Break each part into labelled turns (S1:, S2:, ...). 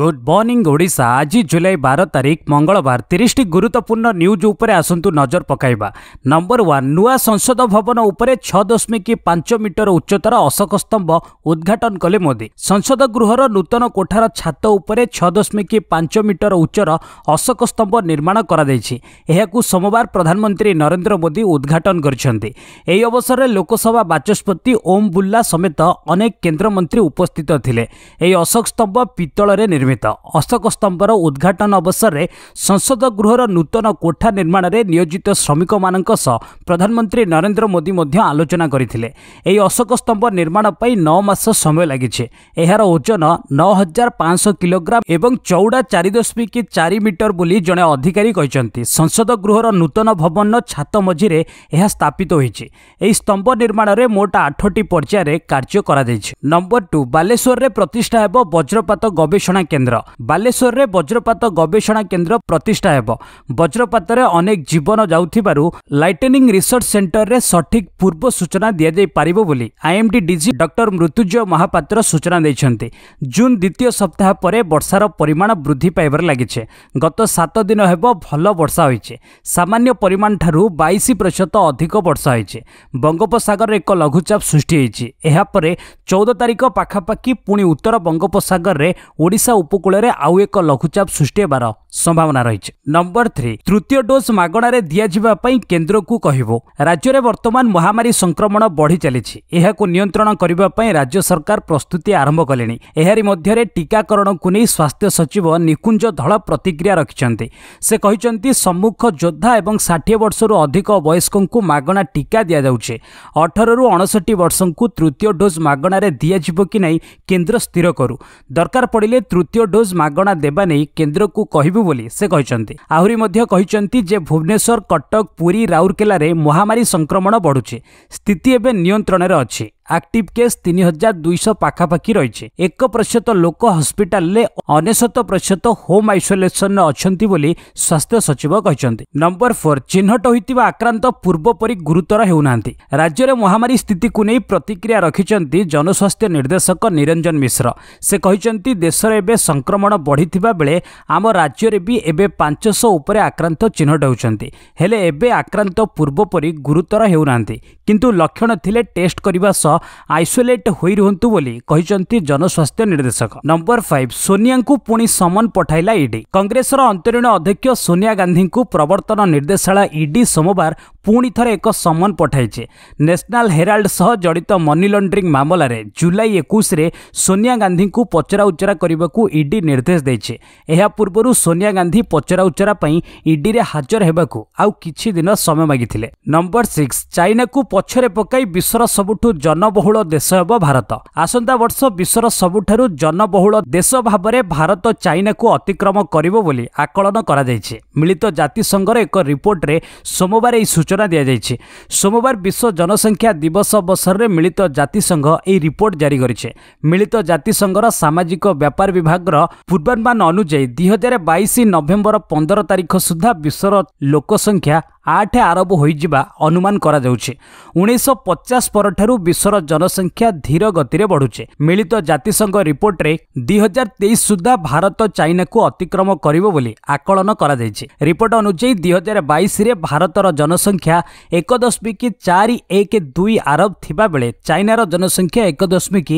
S1: good morning Odisha ଆଜି ଜୁଲାଇ ବାର ତାରିଖ ମଙ୍ଗଳବାର ତିରିଶଟି ଗୁରୁତ୍ୱପୂର୍ଣ୍ଣ ନ୍ୟୁଜ୍ ଉପରେ ଆସନ୍ତୁ ନଜର ପକାଇବା ନମ୍ବର ୱାନ୍ ନୂଆ ସଂସଦ ଭବନ ଉପରେ ଛଅ ଦଶମିକ ପାଞ୍ଚ ମିଟର ଉଚ୍ଚତାର ଅଶୋକ ସ୍ତମ୍ଭ ଉଦ୍ଘାଟନ କଲେ ମୋଦି ସଂସଦ ଗୃହର ନୂତନ କୋଠାର ଛାତ ଉପରେ ଛଅ ଦଶମିକ ପାଞ୍ଚ ମିଟର ଉଚ୍ଚର ଅଶୋକ ସ୍ତମ୍ଭ ନିର୍ମାଣ କରାଯାଇଛି ଏହାକୁ ସୋମବାର ପ୍ରଧାନମନ୍ତ୍ରୀ ନରେନ୍ଦ୍ର ମୋଦି ଉଦ୍ଘାଟନ କରିଛନ୍ତି ଏହି ଅବସରରେ ଲୋକସଭା ବାଚସ୍ପତି ଓମ୍ ବୁର୍ଲା ସମେତ ଅନେକ କେନ୍ଦ୍ରମନ୍ତ୍ରୀ ଉପସ୍ଥିତ ଥିଲେ ଏହି ଅଶୋକ ସ୍ତମ୍ଭ ପିତ୍ତଳରେ ନିର୍ମିତ ଅଶୋକ ସ୍ତମ୍ଭର ଉଦ୍ଘାଟନ ଅବସରରେ ସଂସଦ ଗୃହର ନୂତନ କୋଠା ନିର୍ମାଣରେ ନିୟୋଜିତ ଶ୍ରମିକମାନଙ୍କ ସହ ପ୍ରଧାନମନ୍ତ୍ରୀ ନରେନ୍ଦ୍ର ମୋଦି ମଧ୍ୟ ଆଲୋଚନା କରିଥିଲେ ଏହି ଅଶୋକ ସ୍ତମ୍ଭ ନିର୍ମାଣ ପାଇଁ ନଅ ମାସ ସମୟ ଲାଗିଛି ଏହାର ଓଜନ ନଅ ହଜାର ପାଞ୍ଚଶହ କିଲୋଗ୍ରାମ ଏବଂ ଚଉଡ଼ା ଚାରି ଦଶମିକ ଚାରି ମିଟର ବୋଲି ଜଣେ ଅଧିକାରୀ କହିଛନ୍ତି ସଂସଦ ଗୃହର ନୂତନ ଭବନର ଛାତ ମଝିରେ ଏହା ସ୍ଥାପିତ ହୋଇଛି ଏହି ସ୍ତମ୍ଭ ନିର୍ମାଣରେ ମୋଟ ଆଠଟି ପର୍ଯ୍ୟାୟରେ କାର୍ଯ୍ୟ କରାଯାଇଛି ନମ୍ବର ଟୁ ବାଲେଶ୍ୱରରେ ପ୍ରତିଷ୍ଠା ହେବ ବଜ୍ରପାତ ଗବେଷଣା କେନ୍ଦ୍ର ବାଲେଶ୍ୱରରେ ବଜ୍ରପାତ ଗବେଷଣା କେନ୍ଦ୍ର ପ୍ରତିଷ୍ଠା ହେବ ବଜ୍ରପାତରେ ଅନେକ ଜୀବନ ଯାଉଥିବାରୁ ଲାଇଟେନିଂ ରିସର୍ଚ୍ଚ ସେଣ୍ଟରରେ ସଠିକ୍ ପୂର୍ବ ସୂଚନା ଦିଆଯାଇପାରିବ ବୋଲି IMD DG doctor Mrutyunjay Mohapatra ସୂଚନା ଦେଇଛନ୍ତି ଜୁନ୍ ଦ୍ୱିତୀୟ ସପ୍ତାହ ପରେ ବର୍ଷାର ପରିମାଣ ବୃଦ୍ଧି ପାଇବାରେ ଲାଗିଛି ଗତ ସାତ ଦିନ ହେବ ଭଲ ବର୍ଷା ହୋଇଛି ସାମାନ୍ୟ ପରିମାଣଠାରୁ ବାଇଶ ପ୍ରତିଶତ ଅଧିକ ବର୍ଷା ହୋଇଛି ବଙ୍ଗୋପସାଗରରେ ଏକ ଲଘୁଚାପ ସୃଷ୍ଟି ହୋଇଛି ଏହାପରେ ଚଉଦ ତାରିଖ ପାଖାପାଖି ପୁଣି ଉତ୍ତର ବଙ୍ଗୋପସାଗରରେ ଓଡ଼ିଶା ଉପକୂଳରେ ଆଉ ଏକ ଲଘୁଚାପ ସୃଷ୍ଟି ହେବାର ସମ୍ଭାବନା ରହିଛି ନମ୍ବର ଥ୍ରୀ ତୃତୀୟ ଡୋଜ୍ ମାଗଣାରେ ଦିଆଯିବା ପାଇଁ କେନ୍ଦ୍ରକୁ କହିବୁ ରାଜ୍ୟରେ ବର୍ତ୍ତମାନ ମହାମାରୀ ସଂକ୍ରମଣ ବଢ଼ି ଚାଲିଛି ଏହାକୁ ନିୟନ୍ତ୍ରଣ କରିବା ପାଇଁ ରାଜ୍ୟ ସରକାର ପ୍ରସ୍ତୁତି ଆରମ୍ଭ କଲେଣି ଏହାରି ମଧ୍ୟରେ ଟିକାକରଣକୁ ନେଇ ସ୍ୱାସ୍ଥ୍ୟ ସଚିବ ନିକୁଞ୍ଜ ଧଳ ପ୍ରତିକ୍ରିୟା ରଖିଛନ୍ତି ସେ କହିଛନ୍ତି ସମ୍ମୁଖ ଯୋଦ୍ଧା ଏବଂ ଷାଠିଏ ବର୍ଷରୁ ଅଧିକ ବୟସ୍କଙ୍କୁ ମାଗଣା ଟିକା ଦିଆଯାଉଛି ଅଠରରୁ ଅଣଷଠି ବର୍ଷଙ୍କୁ ତୃତୀୟ ଡୋଜ୍ ମାଗଣାରେ ଦିଆଯିବ କି ନାହିଁ କେନ୍ଦ୍ର ସ୍ଥିର କରୁ ଦରକାର ପଡ଼ିଲେ ତୃତୀୟ ଦ୍ୱିତୀୟ ଡୋଜ୍ ମାଗଣା ଦେବା ନେଇ କେନ୍ଦ୍ରକୁ କହିବୁ ବୋଲି ସେ କହିଛନ୍ତି ଆହୁରି ମଧ୍ୟ କହିଛନ୍ତି ଯେ ଭୁବନେଶ୍ୱର କଟକ ପୁରୀ ରାଉରକେଲାରେ ମହାମାରୀ ସଂକ୍ରମଣ ବଢ଼ୁଛି ସ୍ଥିତି ଏବେ ନିୟନ୍ତ୍ରଣରେ ଅଛି ଆକ୍ଟିଭ୍ କେସ୍ ତିନି ହଜାର ଦୁଇଶହ ପାଖାପାଖି ରହିଛି ଏକ ପ୍ରତିଶତ ଲୋକ ହସ୍ପିଟାଲରେ ଅନେଶତ ପ୍ରତିଶତ ହୋମ୍ ଆଇସୋଲେସନରେ ଅଛନ୍ତି ବୋଲି ସ୍ୱାସ୍ଥ୍ୟ ସଚିବ କହିଛନ୍ତି ନମ୍ବର ଫୋର୍ ଚିହ୍ନଟ ହୋଇଥିବା ଆକ୍ରାନ୍ତ ପୂର୍ବ ପରି ଗୁରୁତର ହେଉନାହାନ୍ତି ରାଜ୍ୟରେ ମହାମାରୀ ସ୍ଥିତିକୁ ନେଇ ପ୍ରତିକ୍ରିୟା ରଖିଛନ୍ତି ଜନସ୍ୱାସ୍ଥ୍ୟ ନିର୍ଦ୍ଦେଶକ ନିରଞ୍ଜନ ମିଶ୍ର ସେ କହିଛନ୍ତି ଦେଶରେ ଏବେ ସଂକ୍ରମଣ ବଢ଼ିଥିବା ବେଳେ ଆମ ରାଜ୍ୟରେ ବି ଏବେ ପାଞ୍ଚଶହ ଉପରେ ଆକ୍ରାନ୍ତ ଚିହ୍ନଟ ହେଉଛନ୍ତି ହେଲେ ଏବେ ଆକ୍ରାନ୍ତ ପୂର୍ବ ପରି ଗୁରୁତର ହେଉନାହାନ୍ତି କିନ୍ତୁ ଲକ୍ଷଣ ଥିଲେ ଟେଷ୍ଟ କରିବା ସହ ଆଇସୋଲେଟ୍ ହୋଇ ରୁହନ୍ତୁ ବୋଲି କହିଛନ୍ତି ଜନସ୍ୱାସ୍ଥ୍ୟ ନିର୍ଦ୍ଦେଶକ ନମ୍ବର ଫାଇଭ୍ ସୋନିଆଙ୍କୁ ପୁଣି ସମନ ପଠାଇଲା ଇଡି କଂଗ୍ରେସର ଅନ୍ତରୀଣ ଅଧ୍ୟକ୍ଷ ସୋନିଆ ଗାନ୍ଧୀଙ୍କୁ ପ୍ରବର୍ତ୍ତନ ନିର୍ଦ୍ଦେଶାଳୟ ଇଡି ସୋମବାର ପୁଣି ଥରେ ଏକ ସମନ ପଠାଇଛି ନ୍ୟାସନାଲ୍ ହେରାଲ୍ଡ ସହ ଜଡ଼ିତ ମନି ଲଣ୍ଡ୍ରିଙ୍ଗ ମାମଲାରେ ଜୁଲାଇ ଏକୋଇଶରେ ସୋନିଆ ଗାନ୍ଧୀଙ୍କୁ ପଚରାଉଚରା କରିବାକୁ ଇଡି ନିର୍ଦ୍ଦେଶ ଦେଇଛି ଏହା ପୂର୍ବରୁ ସୋନିଆ ଗାନ୍ଧୀ ପଚରାଉଚରା ପାଇଁ ଇଡିରେ ହାଜର ହେବାକୁ ଆଉ କିଛି ଦିନ ସମୟ ମାଗିଥିଲେ ନମ୍ବର ସିକ୍ସ ଚାଇନାକୁ ପଛରେ ପକାଇ ବିଶ୍ୱର ସବୁଠୁ ଜନବହୁଳ ଦେଶ ହେବ ଭାରତ ଆସନ୍ତା ବର୍ଷ ବିଶ୍ୱର ସବୁଠାରୁ ଜନବହୁଳ ଦେଶ ଭାବରେ ଭାରତ ଚାଇନାକୁ ଅତିକ୍ରମ କରିବ ବୋଲି ଆକଳନ କରାଯାଇଛି ମିଳିତ ଜାତିସଂଘର ଏକ ରିପୋର୍ଟରେ ସୋମବାର ଏହି ସୂଚନା ସୂଚନା ଦିଆଯାଇଛି ସୋମବାର ବିଶ୍ୱ ଜନସଂଖ୍ୟା ଦିବସ ଅବସରରେ ମିଳିତ ଜାତିସଂଘ ଏହି ରିପୋର୍ଟ ଜାରି କରିଛି ମିଳିତ ଜାତିସଂଘର ସାମାଜିକ ବ୍ୟାପାର ବିଭାଗର ପୂର୍ବାନୁମାନ ଅନୁଯାୟୀ ଦୁଇ ହଜାର ବାଇଶ ନଭେମ୍ବର ପନ୍ଦର ତାରିଖ ସୁଦ୍ଧା ବିଶ୍ୱର ଲୋକସଂଖ୍ୟା ଆଠ ଆରବ ହୋଇଯିବା ଅନୁମାନ କରାଯାଉଛି ଉଣେଇଶହ ପଚାଶ ପରଠାରୁ ବିଶ୍ୱର ଜନସଂଖ୍ୟା ଧୀର ଗତିରେ ବଢ଼ୁଛି ମିଳିତ ଜାତିସଂଘ ରିପୋର୍ଟରେ ଦୁଇ ହଜାର ତେଇଶ ସୁଦ୍ଧା ଭାରତ ଚାଇନାକୁ ଅତିକ୍ରମ କରିବ ବୋଲି ଆକଳନ କରାଯାଇଛି ରିପୋର୍ଟ ଅନୁଯାୟୀ ଦୁଇ ହଜାର ବାଇଶରେ ଭାରତର ଜନସଂଖ୍ୟା ଏକ ଦଶମିକ ଚାରି ଏକ ଦୁଇ ଆରବ ଥିବାବେଳେ ଚାଇନାର ଜନସଂଖ୍ୟା ଏକ ଦଶମିକ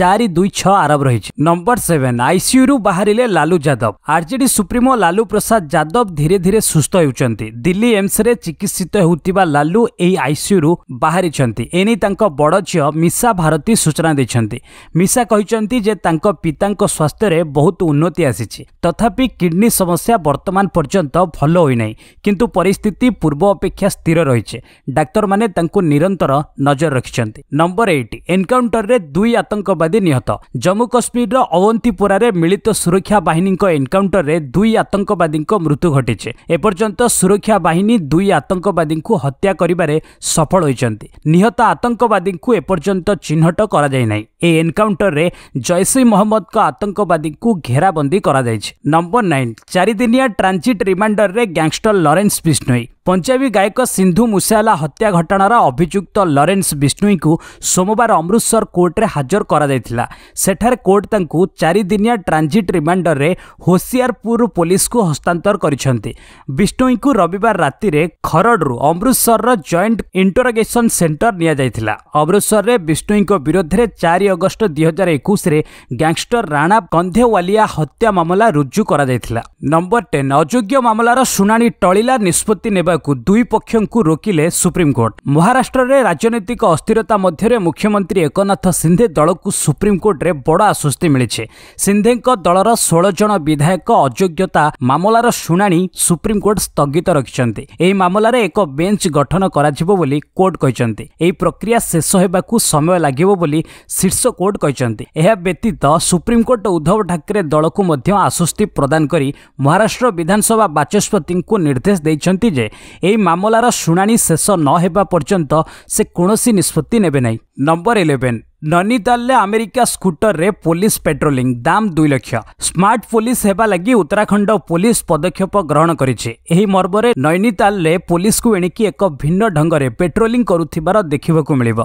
S1: ଚାରି ଦୁଇ ଛଅ ଆରବ ରହିଛି ନମ୍ବର ସେଭେନ୍ ଆଇସିୟୁରୁ ବାହାରିଲେ ଲାଲୁ ଯାଦବ ଆର୍ଜେଡି ସୁପ୍ରିମୋ ଲାଲୁ ପ୍ରସାଦ ଯାଦବ ଧୀରେ ଧୀରେ ସୁସ୍ଥ ହେଉଛନ୍ତି ଦିଲ୍ଲୀ ଏମ୍ସରେ ଚିକିତ୍ସିତ ହେଉଥିବା ଲାଲୁ ଏହି ଆଇସିୟୁରୁ ବାହାରିଛନ୍ତି ଏନେଇ ତାଙ୍କ ବଡ଼ ଝିଅ ମିଶା ଭାରତୀ ସୂଚନା ଦେଇଛନ୍ତି ମିଶା କହିଛନ୍ତି ଯେ ତାଙ୍କ ପିତାଙ୍କ ସ୍ୱାସ୍ଥ୍ୟରେ ବହୁତ ଉନ୍ନତି ଆସିଛି ତଥାପି କିଡ୍ନୀ ସମସ୍ୟା ବର୍ତ୍ତମାନ ପର୍ଯ୍ୟନ୍ତ ଭଲ ହୋଇନାହିଁ କିନ୍ତୁ ପରିସ୍ଥିତି ପୂର୍ବ ଅପେକ୍ଷା ସ୍ଥିର ରହିଛି ଡାକ୍ତରମାନେ ତାଙ୍କୁ ନିରନ୍ତର ନଜର ରଖିଛନ୍ତି ନମ୍ବର ଏଇଟ୍ ଏନ୍କାଉଣ୍ଟରରେ ଦୁଇ ଆତଙ୍କବାଦୀ ଆତଙ୍କବାଦୀ ନିହତ ଜମ୍ମୁ କାଶ୍ମୀରର ଅୱନ୍ତିପୋରାରେ ମିଳିତ ସୁରକ୍ଷା ବାହିନୀଙ୍କ ଏନ୍କାଉଣ୍ଟରରେ ଦୁଇ ଆତଙ୍କବାଦୀଙ୍କ ମୃତ୍ୟୁ ଘଟିଛି ଏପର୍ଯ୍ୟନ୍ତ ସୁରକ୍ଷା ବାହିନୀ ଦୁଇ ଆତଙ୍କବାଦୀଙ୍କୁ ହତ୍ୟା କରିବାରେ ସଫଳ ହୋଇଛନ୍ତି ନିହତ ଆତଙ୍କବାଦୀଙ୍କୁ ଏପର୍ଯ୍ୟନ୍ତ ଚିହ୍ନଟ କରାଯାଇ ନାହିଁ ଏହି ଏନ୍କାଉଣ୍ଟରରେ ଜୈସେ ମହମ୍ମଦଙ୍କ ଆତଙ୍କବାଦୀଙ୍କୁ ଘେରାବନ୍ଦୀ କରାଯାଇଛି ନମ୍ବର ନାଇନ୍ ଚାରିଦିନିଆ ଟ୍ରାନ୍ଜିଟ୍ ରିମାଣ୍ଡରରେ ଗ୍ୟାଙ୍ଗଷ୍ଟର ଲରେନ୍ସ ବିଷ୍ଣୋଇ ପଞ୍ଜାବୀ ଗାୟକ ସିନ୍ଧୁ ମୁସିଆଲା ହତ୍ୟା ଘଟଣାର ଅଭିଯୁକ୍ତ ଲରେନ୍ସ ବିଷ୍ଣୁଙ୍କୁ ସୋମବାର ଅମୃତସର କୋର୍ଟରେ ହାଜର କରାଯାଇଥିଲା ସେଠାରେ କୋର୍ଟ ତାଙ୍କୁ ଚାରିଦିନିଆ ଟ୍ରାନ୍ଜିଟ୍ ରିମାଣ୍ଡରରେ ହୋସିଆରପୁରରୁ ପୋଲିସକୁ ହସ୍ତାନ୍ତର କରିଛନ୍ତି ବିଷ୍ଣୁଙ୍କୁ ରବିବାର ରାତିରେ ଖରଡ଼ରୁ ଅମୃତସରର ଜଏଣ୍ଟ ଇଣ୍ଟରୋଗେସନ୍ ସେଣ୍ଟର ନିଆଯାଇଥିଲା ଅମୃତସରରେ ବିଷ୍ଣୁଙ୍କ ବିରୋଧରେ ଚାରି ଅଗଷ୍ଟ ଦୁଇ ହଜାର ଏକୋଇଶରେ ଗ୍ୟାଙ୍ଗଷ୍ଟର ରାଣା କନ୍ଧେୱାଲିଆ ହତ୍ୟା ମାମଲା ରୁଜୁ କରାଯାଇଥିଲା ନମ୍ବର ଟେନ୍ ଅଯୋଗ୍ୟ ମାମଲାର ଶୁଣାଣି ଟଳିଲା ନିଷ୍ପତ୍ତି ନେବା ଦେବାକୁ ଦୁଇ ପକ୍ଷଙ୍କୁ ରୋକିଲେ ସୁପ୍ରିମକୋର୍ଟ ମହାରାଷ୍ଟ୍ରରେ ରାଜନୈତିକ ଅସ୍ଥିରତା ମଧ୍ୟରେ ମୁଖ୍ୟମନ୍ତ୍ରୀ ଏକନାଥ ସିନ୍ଧେ ଦଳକୁ ସୁପ୍ରିମକୋର୍ଟରେ ବଡ଼ ଆଶ୍ୱସ୍ତି ମିଳିଛି ସିନ୍ଧେଙ୍କ ଦଳର ଷୋହଳ ଜଣ ବିଧାୟକ ଅଯୋଗ୍ୟତା ମାମଲାର ଶୁଣାଣି ସୁପ୍ରିମକୋର୍ଟ ସ୍ଥଗିତ ରଖିଛନ୍ତି ଏହି ମାମଲାରେ ଏକ ବେଞ୍ଚ ଗଠନ କରାଯିବ ବୋଲି କୋର୍ଟ କହିଛନ୍ତି ଏହି ପ୍ରକ୍ରିୟା ଶେଷ ହେବାକୁ ସମୟ ଲାଗିବ ବୋଲି ଶୀର୍ଷ କୋର୍ଟ କହିଛନ୍ତି ଏହା ବ୍ୟତୀତ ସୁପ୍ରିମକୋର୍ଟ ଉଦ୍ଧବ ଠାକରେ ଦଳକୁ ମଧ୍ୟ ଆଶ୍ୱସ୍ତି ପ୍ରଦାନ କରି ମହାରାଷ୍ଟ୍ର ବିଧାନସଭା ବାଚସ୍ପତିଙ୍କୁ ନିର୍ଦ୍ଦେଶ ଦେଇଛନ୍ତି ଯେ ଏହି ମାମଲାର ଶୁଣାଣି ଶେଷ ନ ହେବା ପର୍ଯ୍ୟନ୍ତ ସେ କୌଣସି ନିଷ୍ପତ୍ତି ନେବେ ନାହିଁ ନମ୍ବର ଇଲେଭେନ୍ ନୈନିତାଲରେ ଆମେରିକା ସ୍କୁଟରରେ ପୋଲିସ ପେଟ୍ରୋଲିଂ ଦାମ୍ ଦୁଇ ଲକ୍ଷ ସ୍ମାର୍ଟ ପୋଲିସ ହେବା ଲାଗି ଉତ୍ତରାଖଣ୍ଡ ପୋଲିସ ପଦକ୍ଷେପ ଗ୍ରହଣ କରିଛି ଏହି ମର୍ମରେ ନୈନିତାଲରେ ପୋଲିସକୁ ଏଣିକି ଏକ ଭିନ୍ନ ଢଙ୍ଗରେ ପେଟ୍ରୋଲିଂ କରୁଥିବାର ଦେଖିବାକୁ ମିଳିବ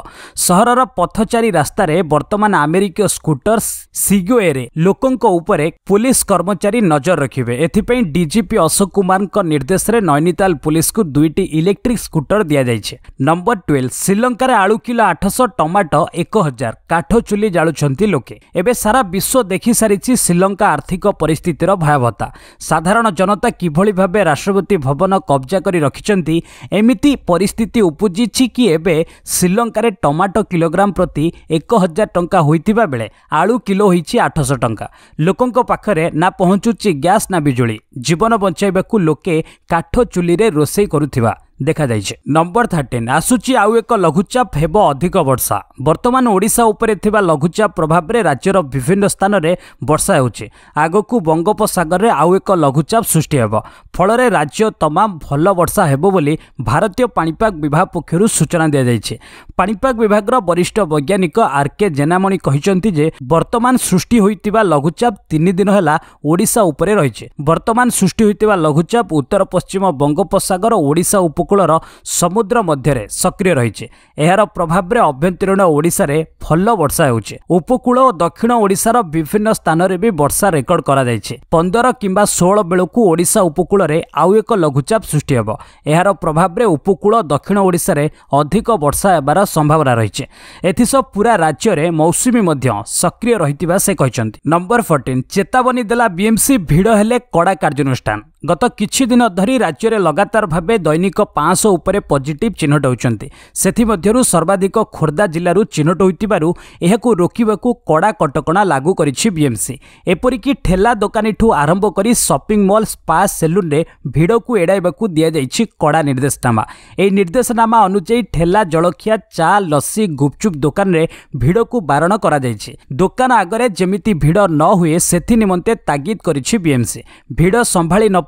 S1: ସହରର ପଥଚାରୀ ରାସ୍ତାରେ ବର୍ତ୍ତମାନ ଆମେରିକୀୟ ସ୍କୁଟର ସିଗୋଏରେ ଲୋକଙ୍କ ଉପରେ ପୋଲିସ କର୍ମଚାରୀ ନଜର ରଖିବେ ଏଥିପାଇଁ ଡିଜିପି ଅଶୋକ କୁମାରଙ୍କ ନିର୍ଦ୍ଦେଶରେ ନୈନିତାଲ ପୋଲିସକୁ ଦୁଇଟି ଇଲେକ୍ଟ୍ରିକ୍ ସ୍କୁଟର ଦିଆଯାଇଛି ନମ୍ବର ଟୁଏଲ୍ଭ ଶ୍ରୀଲଙ୍କାରେ ଆଳୁ କିଲୋ ଆଠଶହ ଟମାଟୋ ଏକ ହଜାର ହଜାର କାଠ ଚୁଲି ଜାଳୁଛନ୍ତି ଲୋକେ ଏବେ ସାରା ବିଶ୍ୱ ଦେଖିସାରିଛି ଶ୍ରୀଲଙ୍କା ଆର୍ଥିକ ପରିସ୍ଥିତିର ଭୟାବହତା ସାଧାରଣ ଜନତା କିଭଳି ଭାବେ ରାଷ୍ଟ୍ରପତି ଭବନ କବ୍ଜା କରି ରଖିଛନ୍ତି ଏମିତି ପରିସ୍ଥିତି ଉପୁଜିଛି କି ଏବେ ଶ୍ରୀଲଙ୍କାରେ ଟମାଟୋ କିଲୋଗ୍ରାମ ପ୍ରତି ଏକ ହଜାର ଟଙ୍କା ହୋଇଥିବା ବେଳେ ଆଳୁ କିଲୋ ହୋଇଛି ଆଠଶହ ଟଙ୍କା ଲୋକଙ୍କ ପାଖରେ ନା ପହଞ୍ଚୁଛି ଗ୍ୟାସ୍ ନା ବିଜୁଳି ଜୀବନ ବଞ୍ଚାଇବାକୁ ଲୋକେ କାଠ ଚୁଲିରେ ରୋଷେଇ କରୁଥିବା ଦେଖାଯାଇଛି ନମ୍ବର ଥାର୍ଟିନ୍ ଆସୁଛି ଆଉ ଏକ ଲଘୁଚାପ ହେବ ଅଧିକ ବର୍ଷା ବର୍ତ୍ତମାନ ଓଡ଼ିଶା ଉପରେ ଥିବା ଲଘୁଚାପ ପ୍ରଭାବରେ ରାଜ୍ୟର ବିଭିନ୍ନ ସ୍ଥାନରେ ବର୍ଷା ହେଉଛି ଆଗକୁ ବଙ୍ଗୋପସାଗରରେ ଆଉ ଏକ ଲଘୁଚାପ ସୃଷ୍ଟି ହେବ ଫଳରେ ରାଜ୍ୟ ତମାମ ଭଲ ବର୍ଷା ହେବ ବୋଲି ଭାରତୀୟ ପାଣିପାଗ ବିଭାଗ ପକ୍ଷରୁ ସୂଚନା ଦିଆଯାଇଛି ପାଣିପାଗ ବିଭାଗର ବରିଷ୍ଠ ବୈଜ୍ଞାନିକ ଆର୍କେ ଜେନାମଣି କହିଛନ୍ତି ଯେ ବର୍ତ୍ତମାନ ସୃଷ୍ଟି ହୋଇଥିବା ଲଘୁଚାପ ତିନି ଦିନ ହେଲା ଓଡ଼ିଶା ଉପରେ ରହିଛି ବର୍ତ୍ତମାନ ସୃଷ୍ଟି ହୋଇଥିବା ଲଘୁଚାପ ଉତ୍ତର ପଶ୍ଚିମ ବଙ୍ଗୋପସାଗର ଓଡ଼ିଶା ଉପ ଉପକୂଳର ସମୁଦ୍ର ମଧ୍ୟରେ ସକ୍ରିୟ ରହିଛି ଏହାର ପ୍ରଭାବରେ ଆଭ୍ୟନ୍ତରୀଣ ଓଡ଼ିଶାରେ ଭଲ ବର୍ଷା ହେଉଛି ଉପକୂଳ ଓ ଦକ୍ଷିଣ ଓଡ଼ିଶାର ବିଭିନ୍ନ ସ୍ଥାନରେ ବି ବର୍ଷା ରେକର୍ଡ କରାଯାଇଛି ପନ୍ଦର କିମ୍ବା ଷୋହଳ ବେଳକୁ ଓଡ଼ିଶା ଉପକୂଳରେ ଆଉ ଏକ ଲଘୁଚାପ ସୃଷ୍ଟି ହେବ ଏହାର ପ୍ରଭାବରେ ଉପକୂଳ ଦକ୍ଷିଣ ଓଡ଼ିଶାରେ ଅଧିକ ବର୍ଷା ହେବାର ସମ୍ଭାବନା ରହିଛି ଏଥିସହ ପୁରା ରାଜ୍ୟରେ ମୌସୁମୀ ମଧ୍ୟ ସକ୍ରିୟ ରହିଥିବା ସେ କହିଛନ୍ତି ନମ୍ବର ଫୋର୍ଟିନ୍ ଚେତାବନୀ ଦେଲା ବିଏମ୍ସି ଭିଡ଼ ହେଲେ କଡ଼ା କାର୍ଯ୍ୟାନୁଷ୍ଠାନ ଗତ କିଛିଦିନ ଧରି ରାଜ୍ୟରେ ଲଗାତାର ଭାବେ ଦୈନିକ ପାଞ୍ଚଶହ ଉପରେ ପଜିଟିଭ୍ ଚିହ୍ନଟ ହୋଇଛନ୍ତି ସେଥିମଧ୍ୟରୁ ସର୍ବାଧିକ ଖୋର୍ଦ୍ଧା ଜିଲ୍ଲାରୁ ଚିହ୍ନଟ ହୋଇଥିବାରୁ ଏହାକୁ ରୋକିବାକୁ କଡ଼ା କଟକଣା ଲାଗୁ କରିଛି ବିଏମ୍ସି ଏପରିକି ଠେଲା ଦୋକାନୀଠୁ ଆରମ୍ଭ କରି ସପିଂ ମଲ୍ ସ୍ପା ସେଲୁନ୍ରେ ଭିଡ଼କୁ ଏଡ଼ାଇବାକୁ ଦିଆଯାଇଛି କଡ଼ା ନିର୍ଦ୍ଦେଶନାମା ଏହି ନିର୍ଦ୍ଦେଶନାମା ଅନୁଯାୟୀ ଠେଲା ଜଳଖିଆ ଚା ଲସି ଗୁପଚୁପ୍ ଦୋକାନରେ ଭିଡ଼କୁ ବାରଣ କରାଯାଇଛି ଦୋକାନ ଆଗରେ ଯେମିତି ଭିଡ଼ ନ ହୁଏ ସେଥିନିମନ୍ତେ ତାଗିଦ କରିଛି ବିଏମ୍ସି ଭିଡ଼ ସମ୍ଭାଳି ନ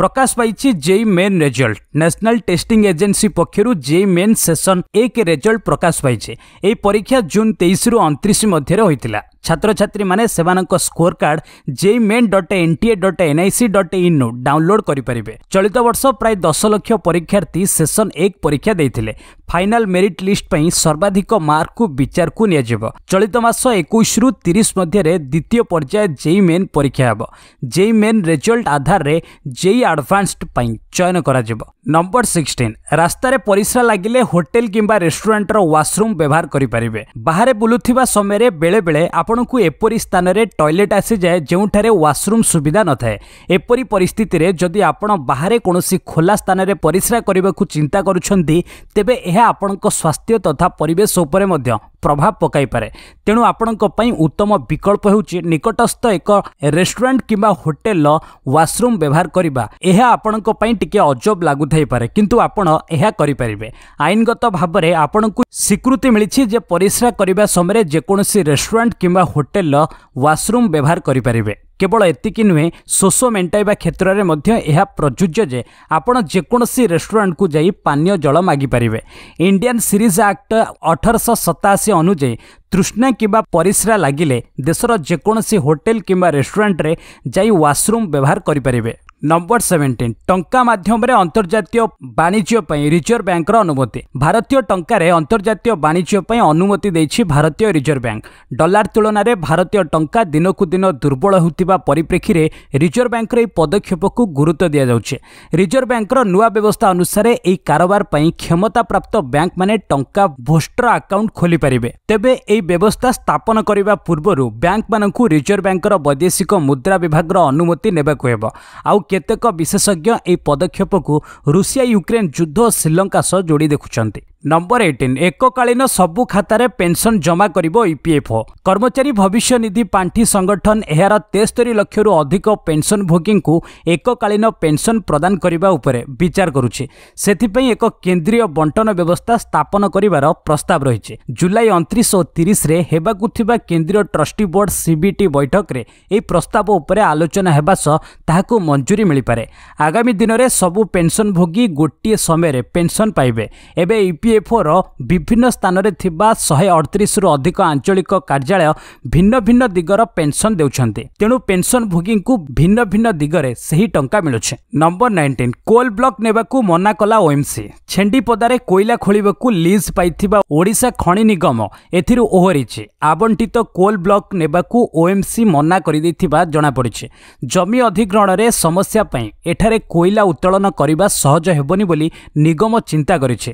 S1: ପ୍ରକାଶ ପାଇଛି JEE Main result national testing agency ପକ୍ଷରୁ ଜେଇ ମେନ୍ ସେସନ୍ ଏକ ରେଜଲ୍ଟ ପ୍ରକାଶ ପାଇଛି ଏହି ପରୀକ୍ଷା ଜୁନ୍ ତେଇଶରୁ ଅଣତିରିଶ ମଧ୍ୟରେ ହୋଇଥିଲା ছাত্রছাত্রীମାନେ ସେମାନଙ୍କ score card JEE Main dot NTA dot NIC dot ଇନ୍ରୁ ଡାଉନଲୋଡ୍ କରିପାରିବେ ଚଳିତ ବର୍ଷ ପ୍ରାୟ ଦଶ ଲକ୍ଷ ପରୀକ୍ଷାର୍ଥୀ ସେସନ୍ ଏକ ପରୀକ୍ଷା ଦେଇଥିଲେ ଫାଇନାଲ ମେରିଟ୍ ଲିଷ୍ଟ ପାଇଁ ସର୍ବାଧିକ ମାର୍କକୁ ବିଚାରକୁ ନିଆଯିବ ଚଳିତ ମାସ ଏକୋଇଶରୁ ତିରିଶ ମଧ୍ୟରେ ଦ୍ୱିତୀୟ ପର୍ଯ୍ୟାୟ ଜେଇ ମେନ୍ ପରୀକ୍ଷା ହେବ ଜେଇ ମେନ୍ ରେଜଲ୍ଟ ଆଧାରରେ ଜେଇ ଆଡଭାନ୍ସଡ ପାଇଁ ଚୟନ କରାଯିବ ନମ୍ବର ସିକ୍ସଟିନ୍ ରାସ୍ତାରେ ପରିସ୍ରା ଲାଗିଲେ ହୋଟେଲ କିମ୍ବା ରେଷ୍ଟୁରାଣ୍ଟର ୱାସରୁମ୍ ବ୍ୟବହାର କରିପାରିବେ ବାହାରେ ବୁଲୁଥିବା ସମୟରେ ବେଳେବେଳେ ଆପଣ ଆପଣଙ୍କୁ ଏପରି ସ୍ଥାନରେ ଟଏଲେଟ୍ ଆସିଯାଏ ଯେଉଁଠାରେ ୱାସରୁମ୍ ସୁବିଧା ନଥାଏ ଏପରି ପରିସ୍ଥିତିରେ ଯଦି ଆପଣ ବାହାରେ କୌଣସି ଖୋଲା ସ୍ଥାନରେ ପରିସ୍ରା କରିବାକୁ ଚିନ୍ତା କରୁଛନ୍ତି ତେବେ ଏହା ଆପଣଙ୍କ ସ୍ୱାସ୍ଥ୍ୟ ତଥା ପରିବେଶ ଉପରେ ମଧ୍ୟ ପ୍ରଭାବ ପକାଇପାରେ ତେଣୁ ଆପଣଙ୍କ ପାଇଁ ଉତ୍ତମ ବିକଳ୍ପ ହେଉଛି ନିକଟସ୍ଥ ଏକ ରେଷ୍ଟୁରାଣ୍ଟ କିମ୍ବା ହୋଟେଲର ୱାସରୁମ୍ ବ୍ୟବହାର କରିବା ଏହା ଆପଣଙ୍କ ପାଇଁ ଟିକିଏ ଅଜବ ଲାଗୁଥାଇପାରେ କିନ୍ତୁ ଆପଣ ଏହା କରିପାରିବେ ଆଇନଗତ ଭାବରେ ଆପଣଙ୍କୁ ସ୍ୱୀକୃତି ମିଳିଛି ଯେ ପରିସ୍ରା କରିବା ସମୟରେ ଯେକୌଣସି ରେଷ୍ଟୁରାଣ୍ଟ କିମ୍ବା ହୋଟେଲର ୱାସରୁମ୍ ବ୍ୟବହାର କରିପାରିବେ କେବଳ ଏତିକି ନୁହେଁ ଶୋଷ ମେଣ୍ଟାଇବା କ୍ଷେତ୍ରରେ ମଧ୍ୟ ଏହା ପ୍ରଯୁଜ୍ୟ ଯେ ଆପଣ ଯେକୌଣସି ରେଷ୍ଟୁରାଣ୍ଟକୁ ଯାଇ ପାନୀୟ ଜଳ ମାଗିପାରିବେ ଇଣ୍ଡିଆନ୍ ସିରିଜ୍ ଆକ୍ଟ ଅଠରଶହ ସତାଅଶୀ ଅନୁଯାୟୀ ତୃଷ୍ଣା କିମ୍ବା ପରିସ୍ରା ଲାଗିଲେ ଦେଶର ଯେକୌଣସି ହୋଟେଲ୍ କିମ୍ବା ରେଷ୍ଟୁରାଣ୍ଟରେ ଯାଇ ୱାସରୁମ୍ ବ୍ୟବହାର କରିପାରିବେ নম্বর সেভেন্টিন টঙ্কা মাধ্যমে অন্তর্জাতীয় বাণিজ্য পাই রিজর্ভ ব্যাঙ্কর অনুমতি ভারতীয় টঙ্কায় অন্তর্জাতীয় বাণিজ্য পাই অনুমতি দিয়েছে ভারতীয় রিজর্ভ ব্যাঙ্ক ডলার তুলনায় ভারতীয় টঙ্কা দিনকু দিন দুর্বল হওয়া পরিপ্রেক্ষীরে রিজর্ভ ব্যাঙ্কর এই পদক্ষেপক গুরুত্ব দিয়াযাচ্ছে রিজর্ভ ব্যাঙ্কর নূয়া ব্যবস্থা অনুসারে এই কারবার পাই ক্ষমতাপ্রাপ্ত ব্যাঙ্ক মানে টঙ্কা ভোস্টর আকাউন্ট খোলিপারে তেবে এই ব্যবস্থা স্থাপন করা পূর্বর ব্যাঙ্ক মানুষ রিজর্ভ ব্যাঙ্কর বৈদেশিক মুদ্রা বিভাগর অনুমতি নেওয়া হব আউ केकेक विशेषज्ञ एई पदक्षेपको रुषिया युक्रेन जुद्ध श्रीलङ्का सह जोडिदेखुन्छ ନମ୍ବର ଏଇଟିନ୍ ଏକକାଳୀନ ସବୁ ଖାତାରେ ପେନ୍ସନ୍ ଜମା କରିବ ଇପିଏଫ୍ଓ e କର୍ମଚାରୀ ଭବିଷ୍ୟ ନିଧି ପାଣ୍ଠି ସଂଗଠନ ଏହାର ତେସ୍ତରି ଲକ୍ଷରୁ ଅଧିକ ପେନ୍ସନ୍ଭୋଗୀଙ୍କୁ ଏକକାଳୀନ ପେନ୍ସନ୍ ପ୍ରଦାନ କରିବା ଉପରେ ବିଚାର କରୁଛି ସେଥିପାଇଁ ଏକ କେନ୍ଦ୍ରୀୟ ବଣ୍ଟନ ବ୍ୟବସ୍ଥା ସ୍ଥାପନ କରିବାର ପ୍ରସ୍ତାବ ରହିଛି ଜୁଲାଇ ଅଣତିରିଶ ଓ ତିରିଶରେ ହେବାକୁ ଥିବା କେନ୍ଦ୍ରୀୟ ଟ୍ରଷ୍ଟି ବୋର୍ଡ ସିବିଟି ବୈଠକରେ ଏହି ପ୍ରସ୍ତାବ ଉପରେ ଆଲୋଚନା ହେବା ସହ ତାହାକୁ ମଞ୍ଜୁରୀ ମିଳିପାରେ ଆଗାମୀ ଦିନରେ ସବୁ ପେନ୍ସନ୍ଭୋଗୀ ଗୋଟିଏ ସମୟରେ ପେନ୍ସନ୍ ପାଇବେ ଏବେ ଇପି ଇପିଏଫ୍ଓର ବିଭିନ୍ନ ସ୍ଥାନରେ ଥିବା ଶହେ ଅଠତିରିଶରୁ ଅଧିକ ଆଞ୍ଚଳିକ କାର୍ଯ୍ୟାଳୟ ଭିନ୍ନ ଭିନ୍ନ ଦିଗର ପେନ୍ସନ୍ ଦେଉଛନ୍ତି ତେଣୁ ପେନ୍ସନ୍ ଭୋଗୀଙ୍କୁ ଭିନ୍ନ ଭିନ୍ନ ଦିଗରେ ସେହି ଟଙ୍କା ମିଳୁଛି ନମ୍ବର ନାଇଣ୍ଟିନ୍ କୋଲ୍ ବ୍ଲକ୍ ନେବାକୁ ମନା କଲା ଓଏମ୍ସି ଛେଣ୍ଡିପଦାରେ କୋଇଲା ଖୋଳିବାକୁ ଲିଜ୍ ପାଇଥିବା ଓଡ଼ିଶା ଖଣି ନିଗମ ଏଥିରୁ ଓହରିଛି ଆବଣ୍ଟିତ କୋଲ୍ ବ୍ଲକ୍ ନେବାକୁ ଓଏମ୍ସି ମନା କରିଦେଇଥିବା ଜଣାପଡ଼ିଛି ଜମି ଅଧିଗ୍ରହଣରେ ସମସ୍ୟା ପାଇଁ ଏଠାରେ କୋଇଲା ଉତ୍ତୋଳନ କରିବା ସହଜ ହେବନି ବୋଲି ନିଗମ ଚିନ୍ତା କରିଛି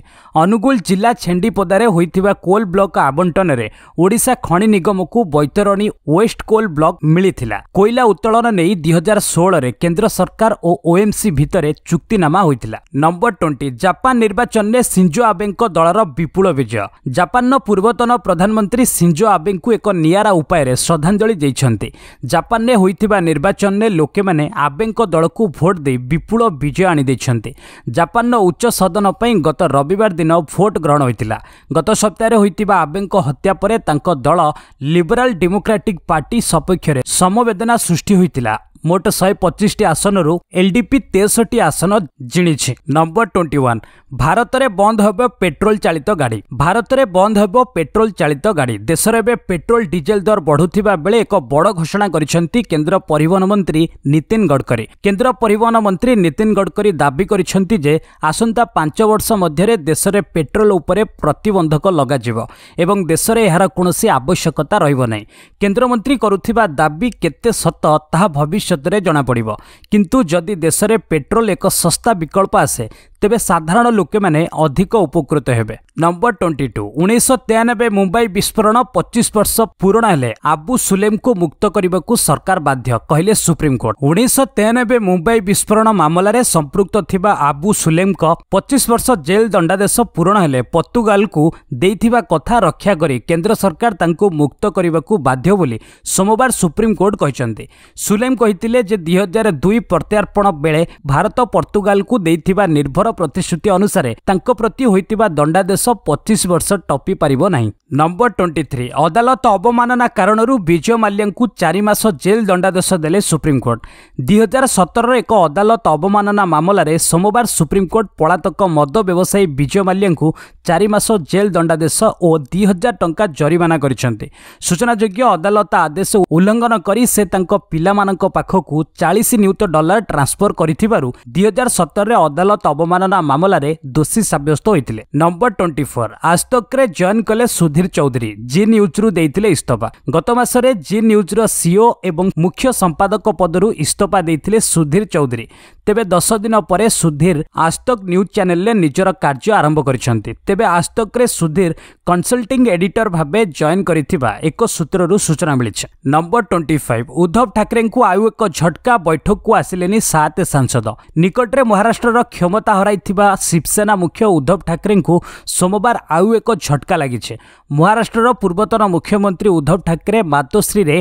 S1: ଅନୁଗୁଳ ଜିଲ୍ଲା ଛେଣ୍ଡିପଦାରେ ହୋଇଥିବା କୋଲ୍ ବ୍ଲକ ଆବଣ୍ଟନରେ ଓଡ଼ିଶା ଖଣି ନିଗମକୁ ବୈତରଣୀ ୱେଷ୍ଟ କୋଲ୍ ବ୍ଲକ ମିଳିଥିଲା କୋଇଲା ଉତ୍ତୋଳନ ନେଇ ଦୁଇ ହଜାର ଷୋହଳରେ କେନ୍ଦ୍ର ସରକାର ଓ ଓଏମ୍ସି ଭିତରେ ଚୁକ୍ତିନାମା ହୋଇଥିଲା ନମ୍ବର ଟ୍ୱେଣ୍ଟି ଜାପାନ ନିର୍ବାଚନରେ ସିଞ୍ଜୋ ଆବେଙ୍କ ଦଳର ବିପୁଳ ବିଜୟ ଜାପାନର ପୂର୍ବତନ ପ୍ରଧାନମନ୍ତ୍ରୀ ସିଞ୍ଜୋ ଆବେଙ୍କୁ ଏକ ନିଆରା ଉପାୟରେ ଶ୍ରଦ୍ଧାଞ୍ଜଳି ଦେଇଛନ୍ତି ଜାପାନରେ ହୋଇଥିବା ନିର୍ବାଚନରେ ଲୋକମାନେ ଆବେଙ୍କ ଦଳକୁ ଭୋଟ ଦେଇ ବିପୁଳ ବିଜୟ ଆଣିଦେଇଛନ୍ତି ଜାପାନର ଉଚ୍ଚ ସଦନ ପାଇଁ ଗତ ରବିବାର ଦିନ ଭୋଟ୍ ଗ୍ରହଣ ହୋଇଥିଲା ଗତ ସପ୍ତାହରେ ହୋଇଥିବା ଆବେଙ୍କ ହତ୍ୟା ପରେ ତାଙ୍କ ଦଳ ଲିବେରାଲ୍ ଡେମୋକ୍ରାଟିକ୍ ପାର୍ଟି ସପକ୍ଷରେ ସମବେଦନା ସୃଷ୍ଟି ହୋଇଥିଲା ମୋଟ ଶହେ ପଚିଶଟି ଆସନରୁ ଏଲ୍ଡିପି ତେଷଠି ଆସନ ଜିଣିଛି ନମ୍ବର ଟ୍ୱେଣ୍ଟି ୱାନ୍ ଭାରତରେ ବନ୍ଦ ହେବ ପେଟ୍ରୋଲ ଚାଳିତ ଗାଡ଼ି ଭାରତରେ ବନ୍ଦ ହେବ ପେଟ୍ରୋଲ ଚାଳିତ ଗାଡ଼ି ଦେଶରେ ଏବେ ପେଟ୍ରୋଲ ଡିଜେଲ ଦର ବଢ଼ୁଥିବା ବେଳେ ଏକ ବଡ଼ ଘୋଷଣା କରିଛନ୍ତି କେନ୍ଦ୍ର ପରିବହନ ମନ୍ତ୍ରୀ ନୀତିନ ଗଡ଼କରୀ କେନ୍ଦ୍ର ପରିବହନ ମନ୍ତ୍ରୀ ନୀତିନ ଗଡ଼କରୀ ଦାବି କରିଛନ୍ତି ଯେ ଆସନ୍ତା ପାଞ୍ଚ ବର୍ଷ ମଧ୍ୟରେ ଦେଶରେ ପେଟ୍ରୋଲ ଉପରେ ପ୍ରତିବନ୍ଧକ ଲଗାଯିବ ଏବଂ ଦେଶରେ ଏହାର କୌଣସି ଆବଶ୍ୟକତା ରହିବ ନାହିଁ କେନ୍ଦ୍ରମନ୍ତ୍ରୀ କରୁଥିବା ଦାବି କେତେ ସତ ତାହା ଭବିଷ୍ୟତ ଭବିଷ୍ୟତରେ ଜଣାପଡ଼ିବ କିନ୍ତୁ ଯଦି ଦେଶରେ ପେଟ୍ରୋଲ ଏକ ଶସ୍ତା ବିକଳ୍ପ ଆସେ ତେବେ ସାଧାରଣ ଲୋକମାନେ ଅଧିକ ଉପକୃତ ହେବେ ନମ୍ବର ଟ୍ୱେଣ୍ଟି ଟୁ ଉଣେଇଶହ ତେୟାନବେ ମୁମ୍ବାଇ ବିସ୍ଫୋରଣ ପଚିଶ ବର୍ଷ ପୁରୁଣା ହେଲେ ଆବୁ ସୁଲେମ୍ଙ୍କୁ ମୁକ୍ତ କରିବାକୁ ସରକାର ବାଧ୍ୟ କହିଲେ ସୁପ୍ରିମକୋର୍ଟ ଉଣେଇଶହ ତେୟାନବେ ମୁମ୍ବାଇ ବିସ୍ଫୋରଣ ମାମଲାରେ ସମ୍ପୃକ୍ତ ଥିବା ଆବୁ ସୁଲେମ୍ଙ୍କ ପଚିଶ ବର୍ଷ ଜେଲ୍ ଦଣ୍ଡାଦେଶ ପୂରଣ ହେଲେ ପର୍ତ୍ତୁଗାଲକୁ ଦେଇଥିବା କଥା ରକ୍ଷା କରି କେନ୍ଦ୍ର ସରକାର ତାଙ୍କୁ ମୁକ୍ତ କରିବାକୁ ବାଧ୍ୟ ବୋଲି ସୋମବାର ସୁପ୍ରିମକୋର୍ଟ କହିଛନ୍ତି ସୁଲେମ୍ କହିଥିଲେ ଯେ ଦୁଇ ହଜାର ଦୁଇ ପ୍ରତ୍ୟାର୍ପଣ ବେଳେ ଭାରତ ପର୍ତ୍ତୁଗାଲକୁ ଦେଇଥିବା ନିର୍ଭର ପ୍ରତିଶ୍ରୁତି ଅନୁସାରେ ତାଙ୍କ ପ୍ରତି ହୋଇଥିବା ଦଣ୍ଡାଦେଶ ପଚିଶ ବର୍ଷ ଟପି ପାରିବ ନାହିଁ ନମ୍ବର ଟ୍ୱେଣ୍ଟି ଥ୍ରୀ ଅଦାଲତ ଅବମାନନା କାରଣରୁ ବିଜୟ ମାଲ୍ୟାଙ୍କୁ ଚାରି ମାସ ଜେଲ୍ ଦଣ୍ଡାଦେଶ ଦେଲେ ସୁପ୍ରିମକୋର୍ଟ ଦୁଇ ହଜାର ସତରର ଏକ ଅଦାଲତ ଅବମାନନା ମାମଲାରେ ସୋମବାର ସୁପ୍ରିମକୋର୍ଟ ପଳାତକ ମଦ ବ୍ୟବସାୟୀ ବିଜୟ ମାଲ୍ୟାଙ୍କୁ ଚାରି ମାସ ଜେଲ୍ ଦଣ୍ଡାଦେଶ ଓ ଦୁଇ ହଜାର ଟଙ୍କା ଜରିମାନା କରିଛନ୍ତି ସୂଚନାଯୋଗ୍ୟ ଅଦାଲତ ଆଦେଶ ଉଲ୍ଲଙ୍ଘନ କରି ସେ ତାଙ୍କ ପିଲାମାନଙ୍କ ପାଖକୁ ଚାଳିଶ ନିୟୁତ ଡଲାର ଟ୍ରାନ୍ସଫର କରିଥିବାରୁ ଦୁଇ ହଜାର ସତରରେ ଅଦାଲତ ଅବମାନ ଅବମାନନା ମାମଲାରେ ଦୋଷୀ ସାବ୍ୟସ୍ତ ହୋଇଥିଲେ ନମ୍ବର ଟ୍ୱେଣ୍ଟି ଫୋର୍ ଆସ୍ତକରେ ଜଏନ୍ କଲେ ସୁଧୀର ଚୌଧୁରୀ ଜି ନ୍ୟୁଜ୍ରୁ ଦେଇଥିଲେ ଇସ୍ତଫା ଗତ ମାସରେ ଜି ନ୍ୟୁଜ୍ର ସିଓ ଏବଂ ମୁଖ୍ୟ ସମ୍ପାଦକ ପଦରୁ ଇସ୍ତଫା ଦେଇଥିଲେ ସୁଧୀର ଚୌଧୁରୀ ତେବେ ଦଶ ଦିନ ପରେ ସୁଧୀର ଆଜତକ ନ୍ୟୁଜ୍ ଚ୍ୟାନେଲରେ ନିଜର କାର୍ଯ୍ୟ ଆରମ୍ଭ କରିଛନ୍ତି ତେବେ ଆଜତକରେ ସୁଧୀର କନସଲ୍ଟିଂ ଏଡିଟର ଭାବେ ଜଏନ୍ କରିଥିବା ଏକ ସୂତ୍ରରୁ ସୂଚନା ମିଳିଛି ନମ୍ବର ଟ୍ୱେଣ୍ଟି ଫାଇଭ୍ ଉଦ୍ଧବ ଠାକରେଙ୍କୁ ଆଉ ଏକ ଝଟକା ବୈଠକକୁ ଆସିଲେନି ସାତ ସାଂସଦ ନିକଟରେ ମହାରାଷ୍ଟ୍ରର କ୍ଷମତା ହରାଇଥିବା ଶିବସେନା ମୁଖ୍ୟ ଉଦ୍ଧବ ଠାକରେଙ୍କୁ ସୋମବାର ଆଉ ଏକ ଝଟକା ଲାଗିଛି ମହାରାଷ୍ଟ୍ରର ପୂର୍ବତନ ମୁଖ୍ୟମନ୍ତ୍ରୀ ଉଦ୍ଧବ ଠାକରେ ମାତୋଶ୍ରୀରେ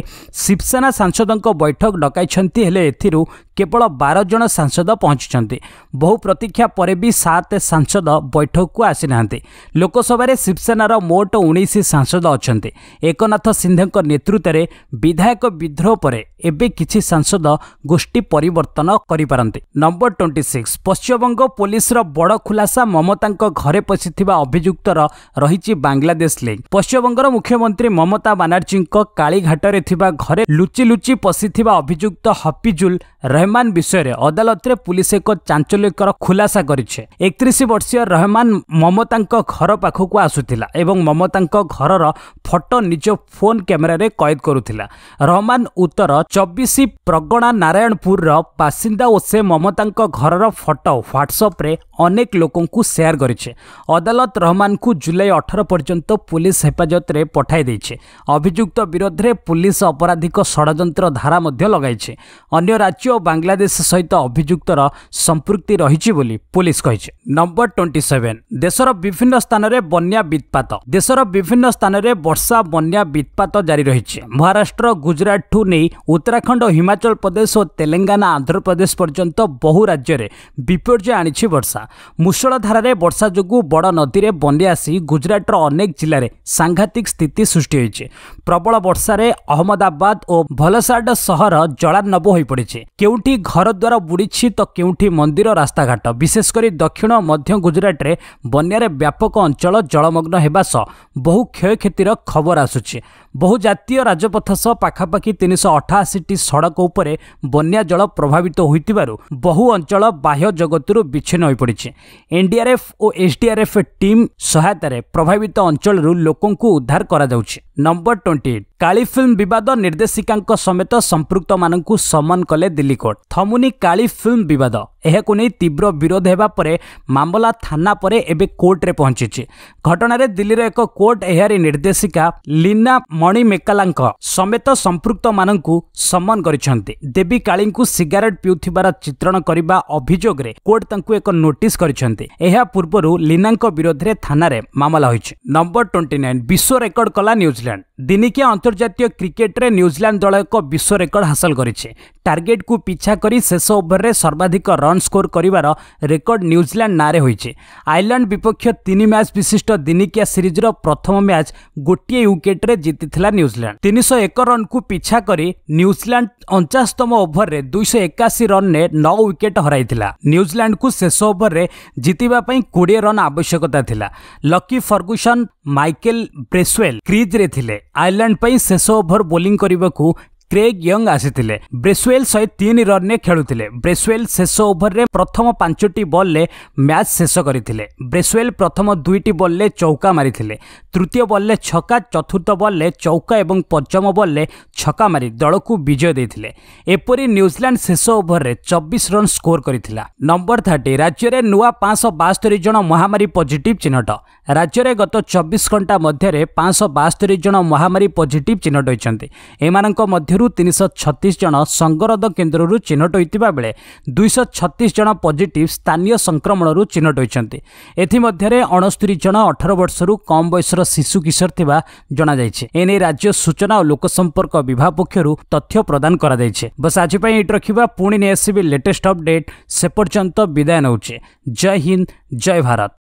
S1: ଶିବସେନା ସାଂସଦଙ୍କ ବୈଠକ ଡକାଇଛନ୍ତି ହେଲେ ଏଥିରୁ କେବଳ ବାର ଜଣ ସାଂସଦ ସାଂସଦ ପହଞ୍ଚିଛନ୍ତି ବହୁ ପ୍ରତୀକ୍ଷା ପରେ ବି ସାତ ସାଂସଦ ବୈଠକକୁ ଆସିନାହାନ୍ତି ଲୋକସଭାରେ ଶିବସେନାର ମୋଟ ଉଣେଇଶ ସାଂସଦ ଅଛନ୍ତି ଏକନାଥ ସିନ୍ଧେଙ୍କ ନେତୃତ୍ୱରେ ବିଧାୟକ ବିଦ୍ରୋହ ପରେ ଏବେ କିଛି ସାଂସଦ ଗୋଷ୍ଠୀ ପରିବର୍ତ୍ତନ କରିପାରନ୍ତି ନମ୍ବର ଟ୍ୱେଣ୍ଟି ସିକ୍ସ ପଶ୍ଚିମବଙ୍ଗ ପୋଲିସର ବଡ଼ ଖୁଲାସା ମମତାଙ୍କ ଘରେ ପଶିଥିବା ଅଭିଯୁକ୍ତର ରହିଛି ବାଂଲାଦେଶ ଲିଙ୍କ ପଶ୍ଚିମବଙ୍ଗର ମୁଖ୍ୟମନ୍ତ୍ରୀ ମମତା ବାନାର୍ଜୀଙ୍କ କାଳୀଘାଟରେ ଥିବା ଘରେ ଲୁଚି ଲୁଚି ପଶିଥିବା ଅଭିଯୁକ୍ତ ହପିଜୁଲ ରହମାନ ବିଷୟରେ ଅଦାଲତ ମାତ୍ରେ ପୁଲିସ ଏକ ଚାଞ୍ଚଲ୍ୟକର ଖୁଲାସା କରିଛେ ଏକତିରିଶ ବର୍ଷୀୟ ରହମାନ ମମତାଙ୍କ ଘର ପାଖକୁ ଆସୁଥିଲା ଏବଂ ମମତାଙ୍କ ଘରର ଫଟୋ ନିଜ ଫୋନ୍ କ୍ୟାମେରାରେ କଏଦ କରୁଥିଲା ରହମାନ ଉତ୍ତର ଚବିଶ ପ୍ରଗଣା ନାରାୟଣପୁରର ବାସିନ୍ଦା ଓ ସେ ମମତାଙ୍କ ଘରର ଫଟୋ ହ୍ୱାଟ୍ସଆପ୍ରେ ଅନେକ ଲୋକଙ୍କୁ ସେୟାର କରିଛେ ଅଦାଲତ ରହମାନଙ୍କୁ ଜୁଲାଇ ଅଠର ପର୍ଯ୍ୟନ୍ତ ପୁଲିସ୍ ହେଫାଜତରେ ପଠାଇ ଦେଇଛି ଅଭିଯୁକ୍ତ ବିରୋଧରେ ପୁଲିସ ଅପରାଧିକ ଷଡ଼ଯନ୍ତ୍ର ଧାରା ମଧ୍ୟ ଲଗାଇଛି ଅନ୍ୟ ରାଜ୍ୟ ଓ ବାଂଲାଦେଶ ସହିତ ଅଭିଯୋଗ ଅଭିଯୁକ୍ତର ସମ୍ପୃକ୍ତି ରହିଛି ବୋଲି ପୁଲିସ୍ କହିଛି ନମ୍ବର ଟ୍ୱେଣ୍ଟି ସେଭେନ୍ ଦେଶର ବିଭିନ୍ନ ସ୍ଥାନରେ ବନ୍ୟା ବିତ୍ପାତ ଦେଶର ବିଭିନ୍ନ ସ୍ଥାନରେ ବର୍ଷା ବନ୍ୟା ବିତ୍ପାତ ଜାରି ରହିଛି ମହାରାଷ୍ଟ୍ର ଗୁଜରାଟଠୁ ନେଇ ଉତ୍ତରାଖଣ୍ଡ ହିମାଚଳ ପ୍ରଦେଶ ଓ ତେଲେଙ୍ଗାନା ଆନ୍ଧ୍ରପ୍ରଦେଶ ପର୍ଯ୍ୟନ୍ତ ବହୁ ରାଜ୍ୟରେ ବିପର୍ଯ୍ୟୟ ଆଣିଛି ବର୍ଷା ମୂଷଳଧାରାରେ ବର୍ଷା ଯୋଗୁଁ ବଡ଼ ନଦୀରେ ବନ୍ୟା ଆସି ଗୁଜରାଟର ଅନେକ ଜିଲ୍ଲାରେ ସାଂଘାତିକ ସ୍ଥିତି ସୃଷ୍ଟି ହୋଇଛି ପ୍ରବଳ ବର୍ଷାରେ ଅହମ୍ମଦାବାଦ ଓ ଭଲସାଡ ସହର ଜଳାର୍ଣ୍ଣବ ହୋଇପଡ଼ିଛି କେଉଁଠି ଘରଦ୍ୱାର ବୁଡ଼ିଛି ଅଛି ତ କେଉଁଠି ମନ୍ଦିର ରାସ୍ତାଘାଟ ବିଶେଷ କରି ଦକ୍ଷିଣ ମଧ୍ୟ ଗୁଜରାଟରେ ବନ୍ୟାରେ ବ୍ୟାପକ ଅଞ୍ଚଳ ଜଳମଗ୍ନ ହେବା ସହ ବହୁ କ୍ଷୟକ୍ଷତିର ଖବର ଆସୁଛି ବହୁଜାତୀୟ ରାଜପଥ ସହ ପାଖାପାଖି ତିନିଶହ ଅଠାଅଶୀଟି ସଡ଼କ ଉପରେ ବନ୍ୟା ଜଳ ପ୍ରଭାବିତ ହୋଇଥିବାରୁ ବହୁ ଅଞ୍ଚଳ ବାହ୍ୟ ଜଗତରୁ ବିଚ୍ଛିନ୍ନ ହୋଇପଡ଼ିଛି ଏନ୍ଡିଆର୍ଏଫ୍ ଓ ଏସ୍ଡିଆର୍ଏଫ୍ ଟିମ୍ ସହାୟତାରେ ପ୍ରଭାବିତ ଅଞ୍ଚଳରୁ ଲୋକଙ୍କୁ ଉଦ୍ଧାର କରାଯାଉଛି number twenty eight Kaali film ବିବାଦ ନିର୍ଦ୍ଦେଶିକାଙ୍କ ସମେତ ସମ୍ପୃକ୍ତମାନଙ୍କୁ ସମନ କଲେ ଦିଲ୍ଲୀ କୋର୍ଟ ଥମୁନି କାଳି ଫିଲ୍ମ ବିବାଦ ଏହାକୁ ନେଇ ତୀବ୍ର ବିରୋଧ ହେବା ପରେ ମାମଲା ଥାନା ପରେ ଏବେ କୋର୍ଟରେ ପହଞ୍ଚିଛି ଘଟଣାରେ ଦିଲ୍ଲୀର ଏକ କୋର୍ଟ ଏହାରି ନିର୍ଦ୍ଦେଶିକା ଲିନା ମଣିମେକାଲାଙ୍କ ସମେତ ସମ୍ପୃକ୍ତମାନଙ୍କୁ ସମନ କରିଛନ୍ତି ଦେବୀ କାଳୀଙ୍କୁ ସିଗାରେଟ୍ ପିଉଥିବାର ଚିତ୍ରଣ କରିବା ଅଭିଯୋଗରେ କୋର୍ଟ ତାଙ୍କୁ ଏକ ନୋଟିସ୍ କରିଛନ୍ତି ଏହା ପୂର୍ବରୁ ଲିନାଙ୍କ ବିରୋଧରେ ଥାନାରେ ମାମଲା ହୋଇଛି ନମ୍ବର ଟ୍ୱେଣ୍ଟି ନାଇନ୍ ବିଶ୍ୱ ରେକର୍ଡ କଲା ନ୍ୟୁଜିଲାଣ୍ଡ ଦିନିକିଆ ଅନ୍ତର୍ଜାତୀୟ କ୍ରିକେଟରେ ନ୍ୟୁଜିଲାଣ୍ଡ ଦଳ ଏକ ବିଶ୍ୱ ରେକର୍ଡ ହାସଲ କରିଛି ଟାର୍ଗେଟକୁ ପିଛା କରି ଶେଷ ଓଭରରେ ସର୍ବାଧିକ ରନ୍ ସ୍କୋର କରିବାର ରେକର୍ଡ ନ୍ୟୁଜିଲାଣ୍ଡ ନାଁରେ ହୋଇଛି ଆଇର୍ଲାଣ୍ଡ ବିପକ୍ଷ ତିନି ମ୍ୟାଚ୍ ବିଶିଷ୍ଟ ଦିନିକିଆ ସିରିଜ୍ର ପ୍ରଥମ ମ୍ୟାଚ୍ ଗୋଟିଏ ୱିକେଟ୍ରେ ଜିତିଥିଲା ନ୍ୟୁଜିଲାଣ୍ଡ ତିନିଶହ ଏକ ରନ୍କୁ ପିଛା କରି ନ୍ୟୁଜିଲାଣ୍ଡ ଅଣଚାଶତମ ଓଭରରେ ଦୁଇଶହ ଏକାଅଶୀ ରନ୍ରେ ନଅ ୱିକେଟ୍ ହରାଇଥିଲା ନ୍ୟୁଜିଲାଣ୍ଡକୁ ଶେଷ ଓଭରରେ ଜିତିବା ପାଇଁ କୋଡ଼ିଏ ରନ୍ ଆବଶ୍ୟକତା ଥିଲା ଲକି ଫର୍ଗୁସନ୍ ମାଇକେଲ ବ୍ରେସୱେଲ କ୍ରିଜ୍ରେ ଥିଲେ ଆୟର୍ଲାଣ୍ଡ ପାଇଁ ଶେଷ ଓଭର ବୋଲିଂ କରିବାକୁ କ୍ରେଗ୍ ୟଙ୍ଗ୍ ଆସିଥିଲେ ବ୍ରେସୱେଲ୍ ଶହେ ତିନି ରନ୍ରେ ଖେଳୁଥିଲେ ବ୍ରେସୱେଲ୍ ଶେଷ ଓଭରରେ ପ୍ରଥମ ପାଞ୍ଚଟି ବଲ୍ରେ ମ୍ୟାଚ୍ ଶେଷ କରିଥିଲେ ବ୍ରେସୱେଲ୍ ପ୍ରଥମ ଦୁଇଟି ବଲ୍ରେ ଚୌକା ମାରିଥିଲେ ତୃତୀୟ ବଲ୍ରେ ଛକା ଚତୁର୍ଥ ବଲ୍ରେ ଚୌକା ଏବଂ ପଞ୍ଚମ ବଲ୍ରେ ଛକା ମାରି ଦଳକୁ ବିଜୟ ଦେଇଥିଲେ ଏପରି ନ୍ୟୁଜିଲାଣ୍ଡ ଶେଷ ଓଭରରେ ଚବିଶ ରନ୍ ସ୍କୋର କରିଥିଲା ନମ୍ବର ଥାର୍ଟି ରାଜ୍ୟରେ ନୂଆ ପାଞ୍ଚଶହ ବାସ୍ତରି ଜଣ ମହାମାରୀ ପଜିଟିଭ୍ ଚିହ୍ନଟ ରାଜ୍ୟରେ ଗତ ଚବିଶ ଘଣ୍ଟା ମଧ୍ୟରେ ପାଞ୍ଚଶହ ବାସ୍ତରି ଜଣ ମହାମାରୀ ପଜିଟିଭ୍ ଚିହ୍ନଟ ହୋଇଛନ୍ତି ଏମାନଙ୍କ ମଧ୍ୟ ମଧ୍ୟରୁ ତିନିଶହ ଛତିଶ ଜଣ ସଙ୍ଗରୋଧ କେନ୍ଦ୍ରରୁ ଚିହ୍ନଟ ହୋଇଥିବା ବେଳେ ଦୁଇଶହ ଛତିଶ ଜଣ ପଜିଟିଭ୍ ସ୍ଥାନୀୟ ସଂକ୍ରମଣରୁ ଚିହ୍ନଟ ହୋଇଛନ୍ତି ଏଥିମଧ୍ୟରେ ଅଣସ୍ତରୀ ଜଣ ଅଠର ବର୍ଷରୁ କମ୍ ବୟସର ଶିଶୁ କିଶୋର ଥିବା ଜଣାଯାଇଛି ଏନେଇ ରାଜ୍ୟ ସୂଚନା ଓ ଲୋକସମ୍ପର୍କ ବିଭାଗ ପକ୍ଷରୁ ତଥ୍ୟ ପ୍ରଦାନ କରାଯାଇଛି ବସ୍ ଆଜି ପାଇଁ ଏଇଠି ରଖିବା ପୁଣି ନେଇ ଆସିବି ଲେଟେଷ୍ଟ ଅପଡେଟ୍ ସେପର୍ଯ୍ୟନ୍ତ ବିଦାୟ ନେଉଛି ଜୟ ହିନ୍ଦ ଜୟ ଭାରତ